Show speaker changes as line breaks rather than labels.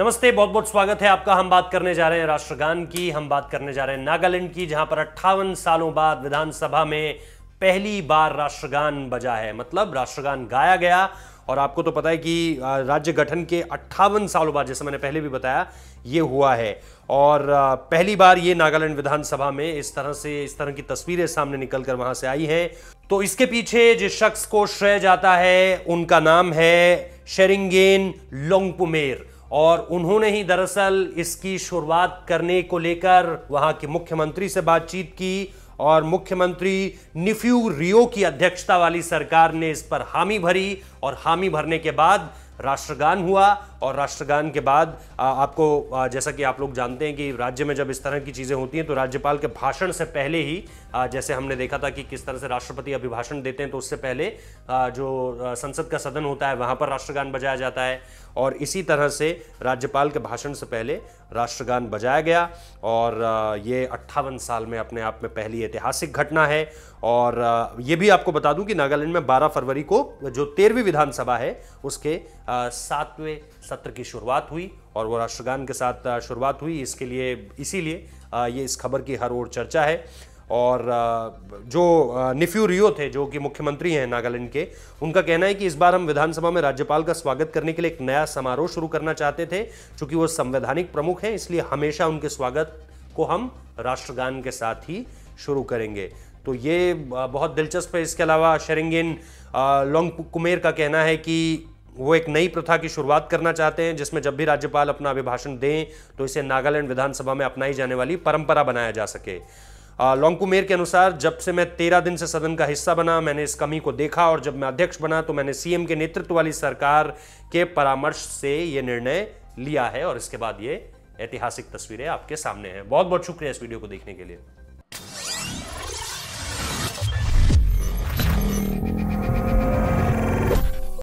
नमस्ते बहुत बहुत स्वागत है आपका हम बात करने जा रहे हैं राष्ट्रगान की हम बात करने जा रहे हैं नागालैंड की जहां पर अट्ठावन सालों बाद विधानसभा में पहली बार राष्ट्रगान बजा है मतलब राष्ट्रगान गाया गया और आपको तो पता है कि राज्य गठन के अट्ठावन सालों बाद जैसे मैंने पहले भी बताया ये हुआ है और पहली बार ये नागालैंड विधानसभा में इस तरह से इस तरह की तस्वीरें सामने निकल कर वहां से आई हैं तो इसके पीछे जिस शख्स को श्रेय जाता है उनका नाम है शेरिंगेन लोंगपुमेर और उन्होंने ही दरअसल इसकी शुरुआत करने को लेकर वहां के मुख्यमंत्री से बातचीत की और मुख्यमंत्री निफ्यू रियो की अध्यक्षता वाली सरकार ने इस पर हामी भरी और हामी भरने के बाद राष्ट्रगान हुआ और राष्ट्रगान के बाद आपको जैसा कि आप लोग जानते हैं कि राज्य में जब इस तरह की चीज़ें होती हैं तो राज्यपाल के भाषण से पहले ही जैसे हमने देखा था कि किस तरह से राष्ट्रपति अभिभाषण देते हैं तो उससे पहले जो संसद का सदन होता है वहाँ पर राष्ट्रगान बजाया जाता है और इसी तरह से राज्यपाल के भाषण से पहले राष्ट्रगान बजाया गया और ये अट्ठावन साल में अपने आप में पहली ऐतिहासिक घटना है और ये भी आपको बता दूं कि नागालैंड में 12 फरवरी को जो तेरहवीं विधानसभा है उसके सातवें सत्र की शुरुआत हुई और वो राष्ट्रगान के साथ शुरुआत हुई इसके लिए इसीलिए ये इस खबर की हर ओर चर्चा है और जो निफ्यू रियो थे जो कि मुख्यमंत्री हैं नागालैंड के उनका कहना है कि इस बार हम विधानसभा में राज्यपाल का स्वागत करने के लिए एक नया समारोह शुरू करना चाहते थे चूंकि वो संवैधानिक प्रमुख हैं इसलिए हमेशा उनके स्वागत को हम राष्ट्रगान के साथ ही शुरू करेंगे तो ये बहुत दिलचस्प है इसके अलावा शेरिंगिन लॉन्ग कुमेर का कहना है कि वो एक नई प्रथा की शुरुआत करना चाहते हैं जिसमें जब भी राज्यपाल अपना अभिभाषण दें तो इसे नागालैंड विधानसभा में अपनाई जाने वाली परंपरा बनाया जा सके लोंकुमेर के अनुसार जब से मैं तेरह दिन से सदन का हिस्सा बना मैंने इस कमी को देखा और जब मैं अध्यक्ष बना तो मैंने सीएम के नेतृत्व वाली सरकार के परामर्श से ये निर्णय लिया है और इसके बाद ये ऐतिहासिक तस्वीरें आपके सामने हैं बहुत बहुत शुक्रिया इस वीडियो को देखने के लिए